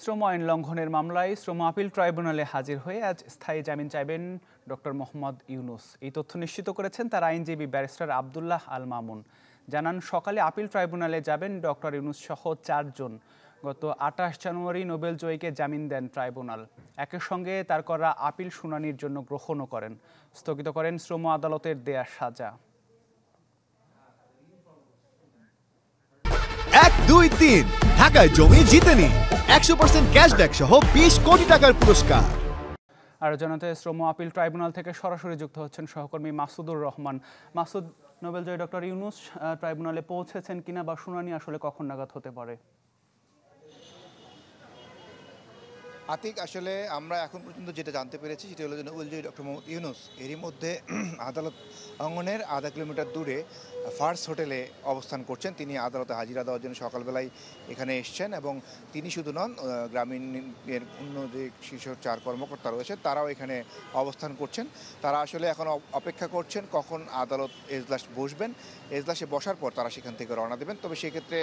শ্রম আইন লঙ্ঘনের মামলায় শ্রম আপিল ট্রাইব্যুনালে হাজির হয়ে আজ স্থায়ী জামিন চাইবেন ডক্টর মোহাম্মদ ইউনুস এই তথ্য নিশ্চিত করেছেন তার আইনজীবী ব্যারিস্টার আবদুল্লাহ আল মামুন জানান সকালে আপিল ট্রাইব্যুনালে যাবেন ডক্টর ইউনুস সহ চারজন গত আঠাশ জানুয়ারি নোবেল জয়ীকে জামিন দেন ট্রাইব্যুনাল একের সঙ্গে তার করা আপিল শুনানির জন্য গ্রহণও করেন স্থগিত করেন শ্রম আদালতের দেয়া সাজা এক দুই তিন ঢাকায় জমি জিতেনি একশো পার্সেন্ট সহ কোটি টাকার পুরস্কার আর শ্রম আপিল ট্রাইব্যুনাল থেকে সরাসরি যুক্ত হচ্ছেন সহকর্মী মাসুদুর রহমান মাসুদ ডক্টর ইউনুস ট্রাইব্যুনালে পৌঁছেছেন কিনা বা শুনানি আসলে কখন নাগাদ হতে পারে আতিক আসলে আমরা এখন পর্যন্ত যেটা জানতে পেরেছি সেটা হলো যে নবুলজয়ী ডক্টর মোহাম্মদ ইউনুস এরই মধ্যে আদালত অঙ্গনের আধা কিলোমিটার দূরে ফার্স্ট হোটেলে অবস্থান করছেন তিনি আদালতে হাজিরা দেওয়ার জন্য সকালবেলায় এখানে এসছেন এবং তিনি শুধু নন গ্রামীণের অন্য যে শীর্ষ চার কর্মকর্তা রয়েছে তারাও এখানে অবস্থান করছেন তারা আসলে এখন অপেক্ষা করছেন কখন আদালত এজলাস বসবেন এজলাসে বসার পর তারা সেখান থেকে রওনা দেবেন তবে সেক্ষেত্রে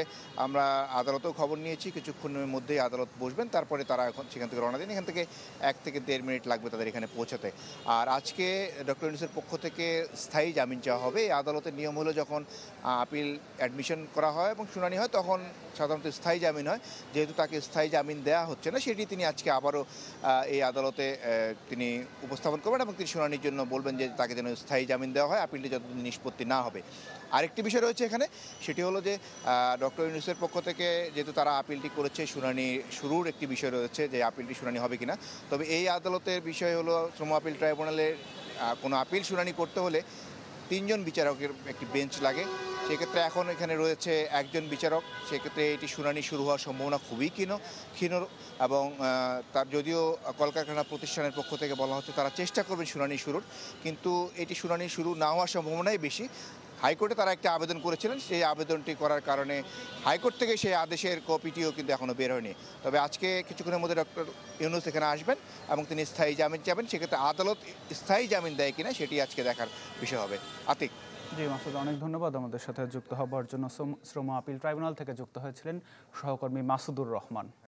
আমরা আদালতেও খবর নিয়েছি কিছুক্ষণের মধ্যেই আদালত বসবেন তারপরে তারা এখন সেখান থেকে থেকে রওনা দিন এখান থেকে এক থেকে দেড় মিনিট লাগবে তাদের এখানে পৌঁছাতে আর আজকে ডক্টর ইউনুসের পক্ষ থেকে স্থায়ী জামিন চাওয়া হবে এই আদালতের নিয়ম হলো যখন আপিল অ্যাডমিশন করা হয় এবং শুনানি হয় তখন সাধারণত স্থায়ী জামিন হয় যেহেতু তাকে স্থায়ী জামিন দেওয়া হচ্ছে না সেটি তিনি আজকে আবারও এই আদালতে তিনি উপস্থাপন করবেন এবং তিনি শুনানির জন্য বলবেন যে তাকে যেন স্থায়ী জামিন দেওয়া হয় আপিলটি যতদিন নিষ্পত্তি না হবে আরেকটি বিষয় রয়েছে এখানে সেটি হলো যে ডক্টর ইউনুসের পক্ষ থেকে যেহেতু তারা আপিলটি করেছে শুনানি শুরুর একটি বিষয় রয়েছে যে আপিল আপিলটি শুনানি হবে কিনা তবে এই আদালতের বিষয় হলো শ্রম আপিল ট্রাইব্যুনালের কোনো আপিল শুনানি করতে হলে তিনজন বিচারকের একটি বেঞ্চ লাগে সেক্ষেত্রে এখন এখানে রয়েছে একজন বিচারক সেক্ষেত্রে এটি শুনানি শুরু হওয়ার সম্ভাবনা খুবই ক্ষীণ ক্ষীণ এবং তার যদিও কলকারখানা প্রতিষ্ঠানের পক্ষ থেকে বলা হচ্ছে তারা চেষ্টা করবে শুনানি শুরুর কিন্তু এটি শুনানি শুরু না হওয়ার সম্ভাবনাই বেশি হাইকোর্টে তারা একটা আবেদন করেছিলেন সেই আবেদনটি করার কারণে হাইকোর্ট থেকে সেই আদেশের কপিটিও কিন্তু এখনও বের হয়নি তবে আজকে কিছুক্ষণের মধ্যে ডক্টর ইউনুস এখানে আসবেন এবং তিনি স্থায়ী জামিন যাবেন সেক্ষেত্রে আদালত স্থায়ী জামিন দেয় কিনা সেটি আজকে দেখার বিষয় হবে আতিক জি মাসুদ অনেক ধন্যবাদ আমাদের সাথে যুক্ত হবার জন্য শ্রম আপিল ট্রাইব্যুনাল থেকে যুক্ত হয়েছিলেন সহকর্মী মাসুদুর রহমান